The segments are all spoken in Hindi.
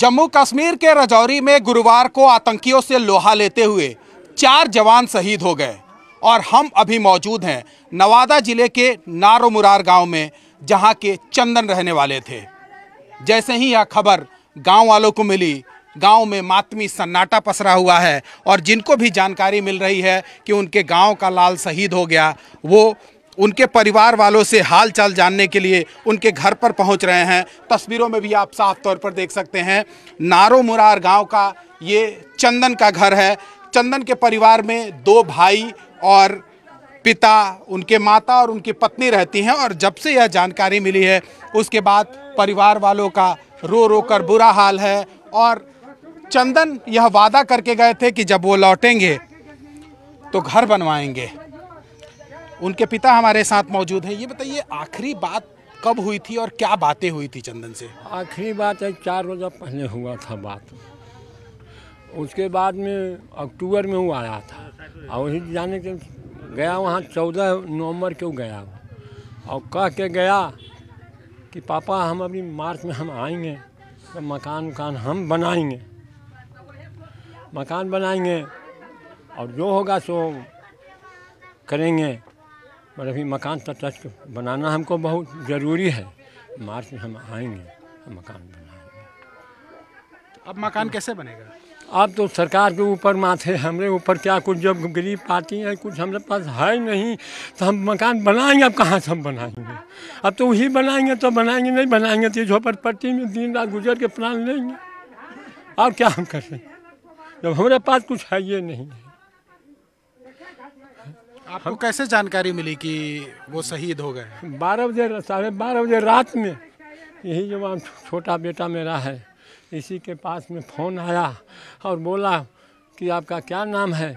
जम्मू कश्मीर के रजौरी में गुरुवार को आतंकियों से लोहा लेते हुए चार जवान शहीद हो गए और हम अभी मौजूद हैं नवादा जिले के नारो मुरार गांव में जहां के चंदन रहने वाले थे जैसे ही यह खबर गांव वालों को मिली गांव में मातमी सन्नाटा पसरा हुआ है और जिनको भी जानकारी मिल रही है कि उनके गांव का लाल शहीद हो गया वो उनके परिवार वालों से हाल चाल जानने के लिए उनके घर पर पहुंच रहे हैं तस्वीरों में भी आप साफ तौर पर देख सकते हैं नारो मुरार गांव का ये चंदन का घर है चंदन के परिवार में दो भाई और पिता उनके माता और उनकी पत्नी रहती हैं और जब से यह जानकारी मिली है उसके बाद परिवार वालों का रो रो कर बुरा हाल है और चंदन यह वादा करके गए थे कि जब वो लौटेंगे तो घर बनवाएंगे उनके पिता हमारे साथ मौजूद हैं ये बताइए आखिरी बात कब हुई थी और क्या बातें हुई थी चंदन से आखिरी बात है चार रोज़ा पहले हुआ था बात उसके बाद में अक्टूबर में वो आया था और वहीं जाने के गया वहाँ चौदह नवंबर को गया और कह के गया कि पापा हम अभी मार्च में हम आएंगे तो मकान उकान हम बनाएंगे मकान बनाएंगे और जो होगा सो करेंगे पर अभी मकान तक बनाना हमको बहुत ज़रूरी है मार्च में हम आएंगे तो मकान बनाएंगे तो अब मकान कैसे बनेगा अब तो सरकार के ऊपर माथे हमारे ऊपर क्या कुछ जब गरीब पार्टी है कुछ हमारे पास है नहीं तो हम मकान बनाएंगे अब कहाँ से हम बनाएंगे अब तो वही बनाएंगे तो बनाएंगे नहीं बनाएंगे तो झोपड़पट्टी में दिन रात गुजर के प्लान लेंगे और क्या हम कर सकते जब हमारे पास कुछ है ये नहीं है आपको हम... कैसे जानकारी मिली कि वो शहीद हो गए बारह बजे साढ़े बारह बजे रात में यही जो छोटा बेटा मेरा है इसी के पास में फ़ोन आया और बोला कि आपका क्या नाम है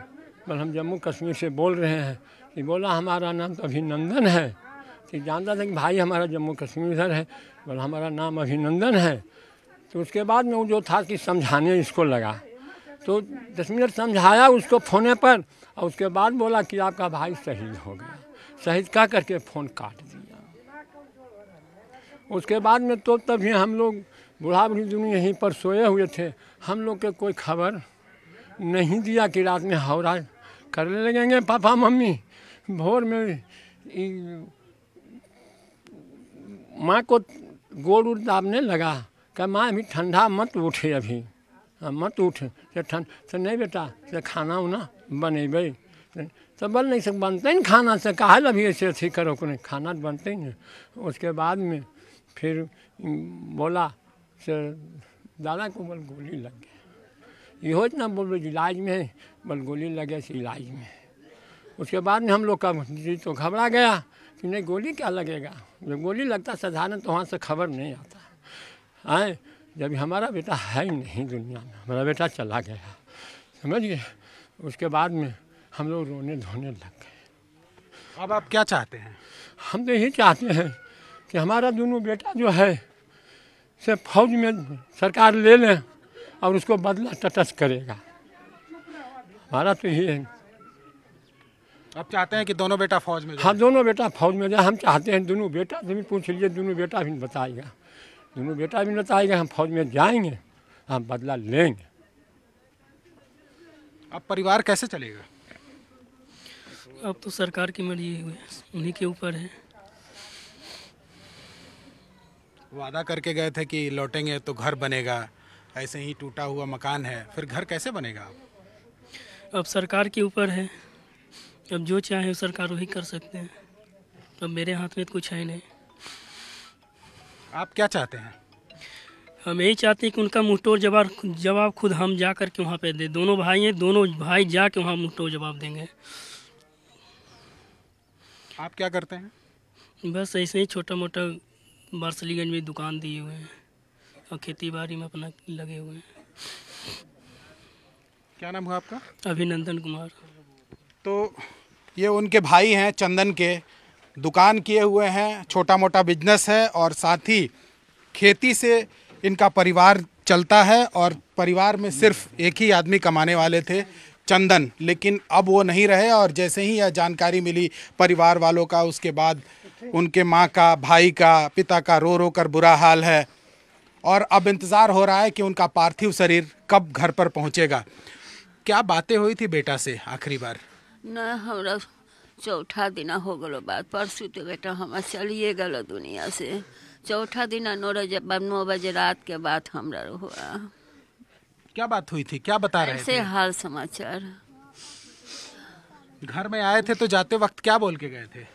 बल हम जम्मू कश्मीर से बोल रहे हैं कि बोला हमारा नाम तो अभिनंदन है कि जानता था कि भाई हमारा जम्मू कश्मीर सर है बोला हमारा नाम अभिनंदन है तो उसके बाद में वो जो था कि समझाने इसको लगा तो दस मिनट समझाया उसको फोने पर और उसके बाद बोला कि आपका भाई शहीद हो गया शहीद कह करके फ़ोन काट दिया उसके बाद में तो तभी हम लोग बूढ़ा बुढ़ी दुनिया यहीं पर सोए हुए थे हम लोग के कोई खबर नहीं दिया कि रात में हवरा करने लगेंगे पापा मम्मी भोर में माँ को गोड़ उड़ दाबने लगा क्या माँ अभी ठंडा मत उठे अभी मत उठ से से नहीं बेटा से खाना उना बनेबे तो बल नहीं सब बनते ही खाना से कहा लभी ऐसे अथी करो को नहीं खाना तो बनते नहीं उसके बाद में फिर बोला से दादा को बल गोली लग गया इहो इतना बोल इलाज में बल गोली लगे से इलाज में उसके बाद में हम लोग का जी तो घबरा गया कि नहीं गोली क्या लगेगा जो गोली लगता साधारण तो वहाँ से खबर नहीं आता आए जब हमारा बेटा है ही नहीं दुनिया में हमारा बेटा चला गया समझ गए उसके बाद में हम लोग रोने धोने लग गए अब आप क्या चाहते हैं हम तो यही चाहते हैं कि हमारा दोनों बेटा जो है से फौज में सरकार ले लें और उसको बदला तटस्थ करेगा हमारा तो यही है आप चाहते हैं कि दोनों बेटा फौज में हाँ दोनों बेटा फौज में जाए हम चाहते हैं दोनों बेटा से भी पूछ लीजिए दोनों बेटा भी बताएगा दोनों बेटा भी चाहेंगे हम फौज में जाएंगे हम बदला लेंगे अब परिवार कैसे चलेगा अब तो सरकार की मर्जी है उन्हीं के ऊपर है वादा करके गए थे कि लौटेंगे तो घर बनेगा ऐसे ही टूटा हुआ मकान है फिर घर कैसे बनेगा अब सरकार के ऊपर है अब जो चाहे सरकार वही कर सकते हैं अब मेरे हाथ में तो कुछ है नहीं आप क्या चाहते हैं हम यही चाहते हैं कि उनका मुंहतोड़ जवाब जवाब खुद हम जा कर के वहाँ पे दें दोनों भाई हैं दोनों भाई जा के वहाँ मुंहतोड़ जवाब देंगे आप क्या करते हैं बस ऐसे ही छोटा मोटा बारसलीगंज में दुकान दिए हुए हैं और खेती बाड़ी में अपना लगे हुए हैं क्या नाम हुआ आपका अभिनंदन कुमार तो ये उनके भाई हैं चंदन के दुकान किए हुए हैं छोटा मोटा बिजनेस है और साथ ही खेती से इनका परिवार चलता है और परिवार में सिर्फ एक ही आदमी कमाने वाले थे चंदन लेकिन अब वो नहीं रहे और जैसे ही यह जानकारी मिली परिवार वालों का उसके बाद उनके माँ का भाई का पिता का रो रो कर बुरा हाल है और अब इंतज़ार हो रहा है कि उनका पार्थिव शरीर कब घर पर पहुँचेगा क्या बातें हुई थी बेटा से आखिरी बार ना हमारा चौथा दिन हो गलो बात परसु तो बेटा हम चलिए गलो दुनिया से चौथा दिन नौ बजे नौ बजे रात के बाद हमारा हुआ क्या बात हुई थी क्या बता रहे थे हाल समाचार घर में आए थे तो जाते वक्त क्या बोल के गए थे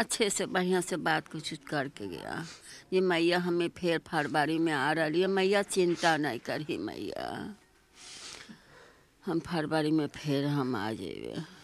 अच्छे से बढ़िया से बात कुछ करके गया ये मैया हमें फेर फरवरी में आ रही है मैया चिंता नहीं करी मैया हम फरवरी में फिर हम आ जाए